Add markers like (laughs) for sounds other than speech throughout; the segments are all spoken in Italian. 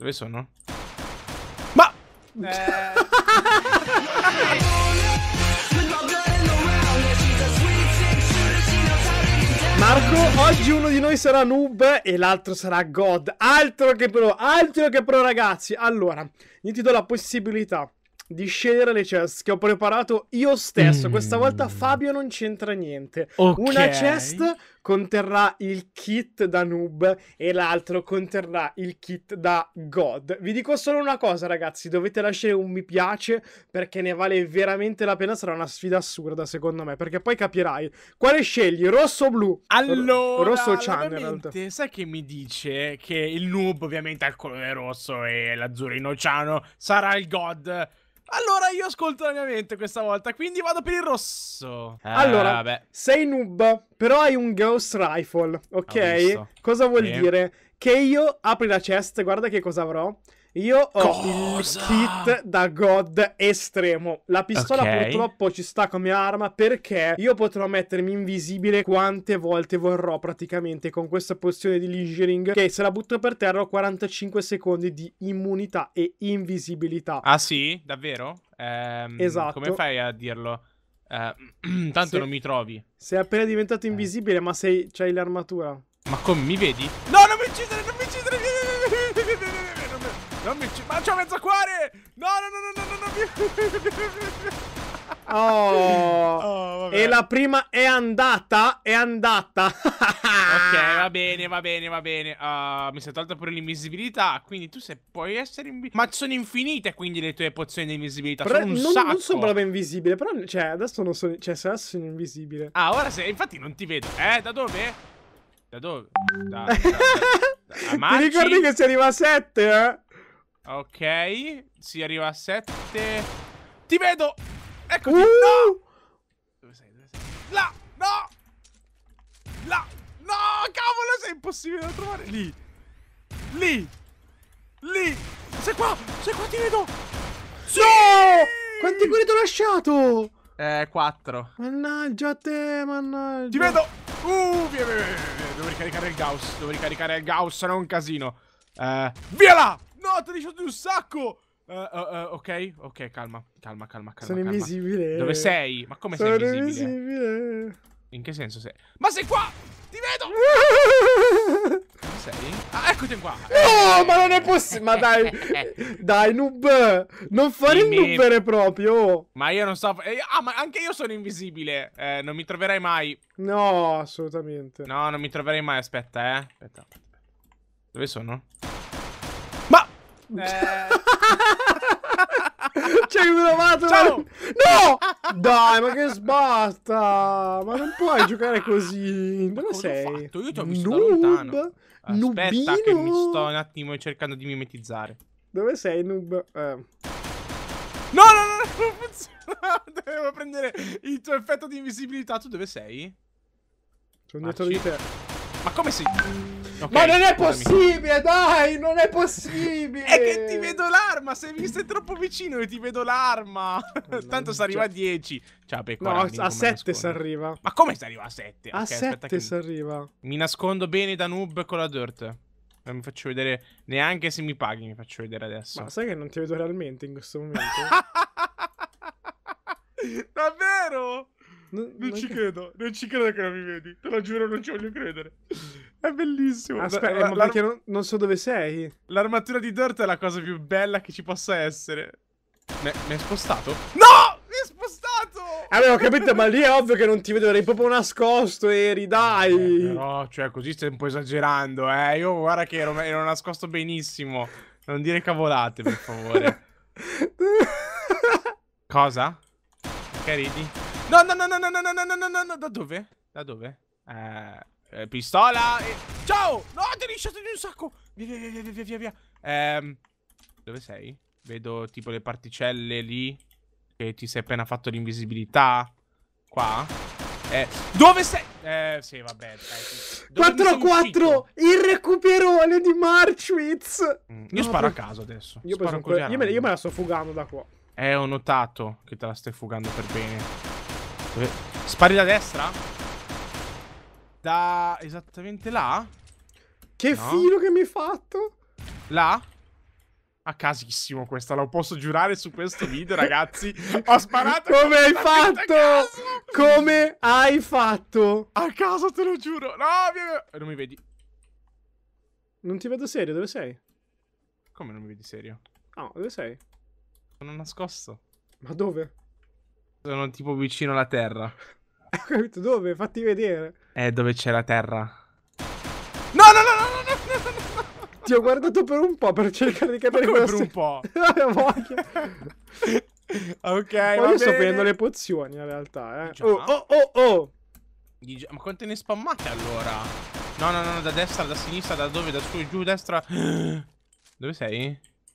Dove sono? Ma... Eh... Marco, oggi uno di noi sarà noob e l'altro sarà god. Altro che pro, altro che pro ragazzi. Allora, io ti do la possibilità di scegliere le chest che ho preparato io stesso. Mm. Questa volta Fabio non c'entra niente. Okay. Una chest conterrà il kit da noob e l'altro conterrà il kit da god. Vi dico solo una cosa, ragazzi: dovete lasciare un mi piace perché ne vale veramente la pena. Sarà una sfida assurda, secondo me. Perché poi capirai quale scegli, rosso o blu. Allora, rosso o ciano. Sai che mi dice che il noob, ovviamente, ha il colore rosso e l'azzurro in oceano, sarà il god allora io ascolto la mia mente questa volta, quindi vado per il rosso. Eh, allora, vabbè. sei noob, però hai un Ghost Rifle, ok? Cosa vuol sì. dire? Che io apri la chest, guarda che cosa avrò. Io ho Cosa? il kit da god estremo. La pistola okay. purtroppo ci sta come arma perché io potrò mettermi invisibile quante volte vorrò praticamente con questa pozione di lingering che se la butto per terra ho 45 secondi di immunità e invisibilità. Ah sì? Davvero? Ehm, esatto. Come fai a dirlo? Eh, (clears throat) tanto se, non mi trovi. Sei appena diventato eh. invisibile ma sei, c'hai l'armatura. Ma come mi vedi? No, non mi uccidere! Non ma c'ho mezzo cuore! No, no, no, no, no, no, Oh, (laughs) oh e la prima è andata, è andata. ok, va (laughs) bene, va bene, va bene. Uh, mi sei tolta pure l'invisibilità, quindi tu se puoi essere invisibile. Ma sono infinite quindi le tue pozioni di invisibilità, però sono un non, sacco. Non sono proprio invisibile, però cioè, adesso non sono, cioè, adesso sono invisibile. Ah, ora sei, infatti non ti vedo. Eh, da dove? Da dove? Da, da, da, da, da (laughs) Ti ricordi che si arriva a 7, eh? Ok, si arriva a 7. Ti vedo! Eccoti! Uh! No! Dove sei? Dove sei? Là! No! Là! No! Cavolo, sei impossibile da trovare! Lì! Lì! Lì! Sei qua! Sei qua, ti vedo! Sì! No! Quanti guri ti ho lasciato? Eh, 4. Mannaggia a te, mannaggia. Ti vedo! Uh, via, via, via, via. Devo ricaricare il Gauss. Devo ricaricare il Gauss, non un casino. Eh, via là! no, ti ho un sacco! Uh, uh, uh, ok, ok, calma, calma, calma, calma. Sono calma. invisibile. Dove sei? Ma come Sono sei invisibile? invisibile? In che senso sei? Ma sei qua! Ti vedo! sei? Ah, eccoti qua! No, eh. ma non è possibile! ma dai! (laughs) dai, noob! Non fare il noobere proprio! Ma io non so... ah, ma anche io sono invisibile! Eh, non mi troverai mai. No, assolutamente. No, non mi troverai mai, aspetta, eh. Aspetta. Dove sono? Eh... (laughs) C'hai provato? Ciao. No! Dai, ma che sbatta! Ma non puoi giocare così. Dove Cosa sei? Ho fatto? Io ti ho visto Noob? lontano. Aspetta Nubino? che mi sto un attimo cercando di mimetizzare. Dove sei, noob? Eh. No, no, no, non funziona. (laughs) Devo prendere il tuo effetto di invisibilità. Tu dove sei? Sono dietro ah, di te. Ma come sei? Okay, ma non è possibile, dai, non è possibile. è che ti vedo l'arma, se mi stai troppo vicino io ti vedo l'arma. Tanto si arriva a 10. Ciao, Pecora, no, a 7 si arriva. Ma come si arriva a 7? A 7 okay, si arriva. Mi nascondo bene da noob con la dirt. Non mi faccio vedere neanche se mi paghi, mi faccio vedere adesso. Ma sai che non ti vedo realmente in questo momento? (laughs) Davvero? Non, non ci credo, non ci credo che non mi vedi. Te lo giuro, non ci voglio credere. È bellissimo. Aspetta, eh, ma perché non, non, so dove sei. L'armatura di Dirt è la cosa più bella che ci possa essere. Mi hai spostato? No! Mi hai spostato! Eh, Avevo capito, ma lì è ovvio che non ti vedo. Eri proprio nascosto, eri, dai. Eh, però, cioè, così stai un po' esagerando, eh. Io guarda che ero, ero nascosto benissimo. Non dire cavolate, per favore. (laughs) cosa? Che ridi? No, no, no, no, no, no, no, no, no, no, no, da dove? Da dove? Eh, pistola e... Ciao! No, ti ho lisciato di un sacco! Via, via, via, via, via, via. Ehm, dove sei? Vedo tipo le particelle lì che ti sei appena fatto l'invisibilità. Qua? Eh, dove sei? Eh, sì, vabbè. dai. 4-4! Il recuperone di Marchwitz! Mm, io no, sparo per... a caso adesso. Io, sparo così que... io, me, io me la sto fugando da qua. Eh, ho notato che te la stai fugando per bene. Spari da destra? Da... esattamente là? Che no. filo che mi hai fatto! Là? A ah, casissimo questa, lo posso giurare su questo video, (laughs) ragazzi. Ho sparato Come hai fatto? Come hai fatto? A caso te lo giuro. No, mi... Eh, non mi vedi. Non ti vedo serio, dove sei? Come non mi vedi serio? No, ah, dove sei? Sono nascosto. Ma dove? Sono tipo vicino alla terra. (laughs) Ho capito dove? Fatti vedere. Eh, dove c'è la terra. No, no, no, no, no, no, no, Ti ho guardato per un po' per cercare di (laughs) capire cosa... per un po'? (laughs) ok, Poi io sto prendendo le pozioni in realtà, eh. Oh, Già. Oh, oh, oh, oh. Ma quante ne spammate allora? No, no, no, da destra, da sinistra, da dove, da su, giù, destra. (gasps) Dove sei?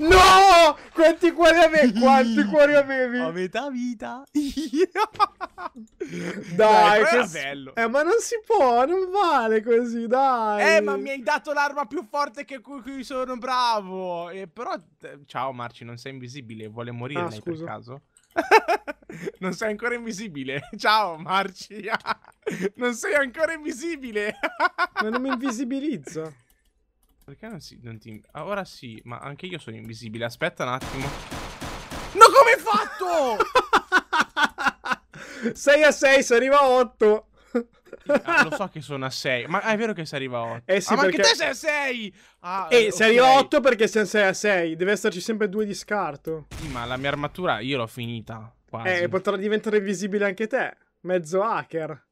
No! Quanti cuori avevi? (laughs) Quanti cuori avevi? A metà vita. (laughs) dai, dai che bello. Eh, ma non si può, non vale così, dai. Eh, ma mi hai dato l'arma più forte che cui, cui sono bravo. Eh, però, ciao Marci, non sei invisibile, vuole morire ah, lei per caso? (laughs) non sei ancora invisibile. Ciao Marci. non sei ancora invisibile. ma non mi invisibilizzo. Perché non, si, non ti... Ah, ora sì, ma anche io sono invisibile. Aspetta un attimo. No, come hai fatto? 6 (laughs) a 6, si arriva a 8. Ah, lo so che sono a 6, ma è vero che si arriva a 8. Eh sì, ah, perché... ma anche te sei a 6! Ah, eh, okay. si arriva a 8 perché siamo 6 a 6. Deve esserci sempre 2 di scarto. Sì, ma la mia armatura io l'ho finita. Quasi. Eh, potrà diventare invisibile anche te. Mezzo hacker.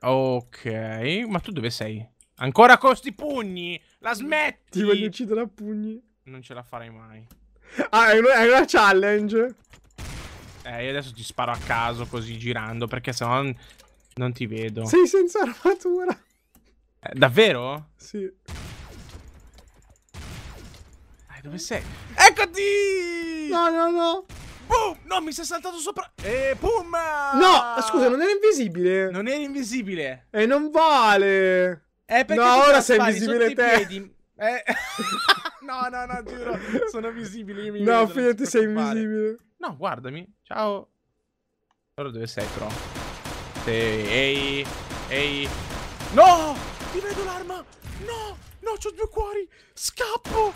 Ok, ma tu dove sei? Ancora con sti pugni? La smetti? Ti voglio uccidere a pugni. Non ce la farei mai. Ah, è una, è una challenge. Eh, io adesso ti sparo a caso così girando perché sennò non, non ti vedo. Sei senza armatura. Eh, davvero? Sì. Dai, dove sei? Eccoti! No, no, no. Boom! No, mi sei saltato sopra. E boom! No, scusa, non era invisibile. Non era invisibile. E non vale. È eh, perché no, ora sei visibile te. Piedi. Eh... (laughs) no, no, no, giuro, sono visibili. Mi no, fidati, sei invisibile. No, guardami. Ciao. Allora dove sei, però? Sei... Ehi, ehi. No! Ti vedo l'arma! No! No, c'ho due cuori! Scappo!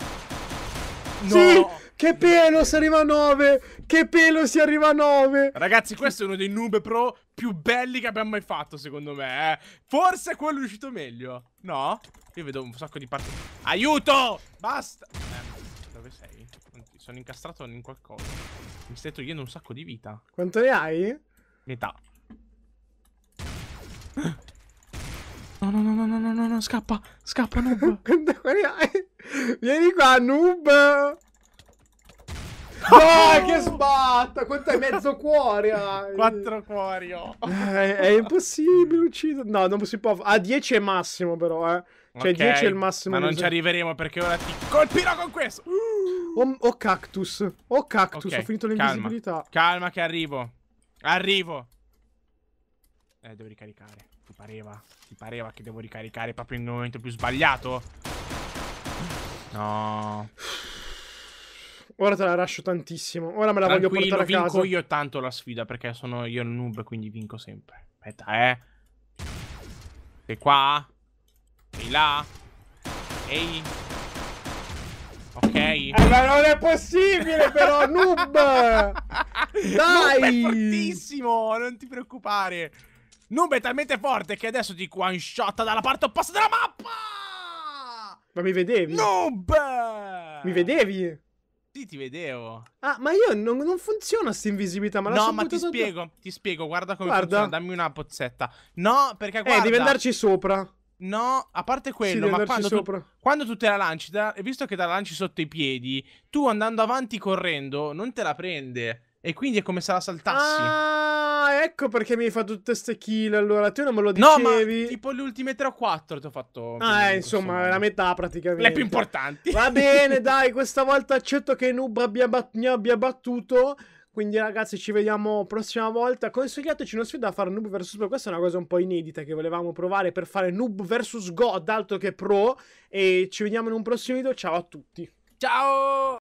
No! Sì! Che pelo si arriva a 9! Che pelo si arriva a 9! Ragazzi, questo è uno dei noob pro più belli che abbiamo mai fatto, secondo me. Eh. Forse quello è uscito meglio. No? Io vedo un sacco di parti. Aiuto! Basta! Eh, dove sei? Sono incastrato in qualcosa. Mi stai togliendo un sacco di vita. Quanto ne hai? Metà. (gasps) No, no, no, no, no, no, no, no, scappa, scappa, noob. (laughs) Vieni qua, noob. Dai, che sbatta! Quanto hai mezzo cuore? Hai? Quattro cuori. Oh. È, eh, è, impossibile uccidere. No, non si può. A 10 è massimo, però, eh. Cioè, okay, 10 è il massimo. Ma non ci arriveremo perché ora ti colpirò con questo. Oh, O, oh, cactus. Oh cactus. Okay, ho finito l'invisibilità. Calma, calma, che arrivo. Arrivo. Eh, devo ricaricare. Ti pareva? Ti pareva che devo ricaricare proprio in un momento più sbagliato? No. Ora te la lascio tantissimo. Ora me la Tranquillo, voglio portare a casa. vinco io tanto la sfida perché sono io il noob, quindi vinco sempre. Aspetta, eh. Sei qua? Sei là? Ehi? Ok. Eh, ma non è possibile però, (laughs) noob! Dai! è fortissimo, non ti preoccupare. Noob è talmente forte che adesso ti one shot dalla parte opposta della mappa! Ma mi vedevi? Noob! Mi vedevi? Sì, ti vedevo. Ah, ma io non, non funziona questa invisibilità. Ma no, ma ti spiego, da... ti spiego, guarda come guarda. funziona. Dammi una pozzetta. No, perché guarda. Eh, devi andarci sopra. No, a parte quello, sì, ma quando tu, quando tu, te la lanci, te la, visto che te la lanci sotto i piedi, tu andando avanti correndo non te la prende. E quindi è come se la saltassi. Ah, ecco perché mi hai fatto tutte ste kill. Allora, tu non me lo dicevi. No, ma tipo le ultime 3 o 4 ti ho fatto. Ah, eh, insomma, la metà praticamente. Le più importanti. Va bene, (laughs) dai, questa volta accetto che Noob abbia bat- mi abbia battuto. Quindi ragazzi ci vediamo prossima volta. Consigliateci una sfida a fare Noob vs Pro. Questa è una cosa un po' inedita che volevamo provare per fare Noob vs God, altro che Pro. E ci vediamo in un prossimo video. Ciao a tutti. Ciao!